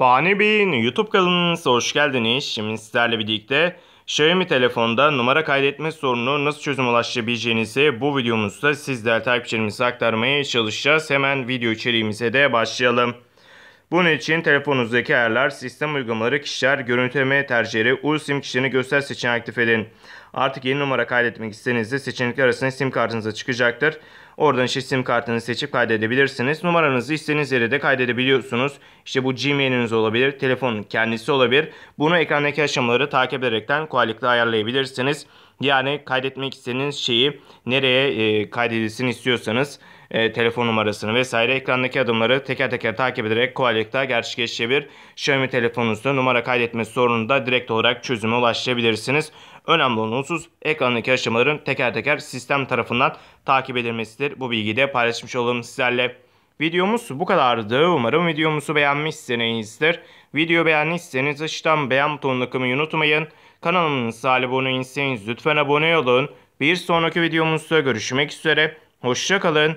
Fani Bey'in YouTube kanalınıza hoş geldiniz. Şimdi sizlerle birlikte Xiaomi telefonda numara kaydetme sorunu nasıl çözüm ulaşabileceğinizi bu videomuzda sizlerle takipçilerimize aktarmaya çalışacağız. Hemen video içeriğimize de başlayalım. Bunun için telefonunuzdaki ayarlar, sistem uygulamaları, kişiler, görüntüleme tercihleri, USIM kişilerini göster seçeneği aktif edin. Artık yeni numara kaydetmek istediğinizde seçenekler arasında SIM kartınıza çıkacaktır. Oradan işte SIM kartını seçip kaydedebilirsiniz. Numaranızı istediğiniz yere de kaydedebiliyorsunuz. İşte bu Gmail'iniz olabilir, telefonun kendisi olabilir. Bunu ekrandaki aşamaları takip ederekten kolaylıkla ayarlayabilirsiniz. Yani kaydetmek istediğiniz şeyi nereye e, kaydedilsin istiyorsanız e, telefon numarasını vesaire ekrandaki adımları teker teker takip ederek kolaylıkla gerçekleşecek bir Xiaomi telefonunuzda numara kaydetme sorununda direkt olarak çözüme ulaşabilirsiniz. Önemli olan husus ekrandaki aşamaların teker teker sistem tarafından takip edilmesidir. Bu bilgiyi de paylaşmış olalım sizlerle. Videomuz bu kadardı. Umarım videomuzu beğenmişsinizdir. Video beğendiyseniz aşağıdan beğen butonuna kılmayı unutmayın. Kanalımıza abone değilseniz lütfen abone olun. Bir sonraki videomuzda görüşmek üzere. Hoşçakalın.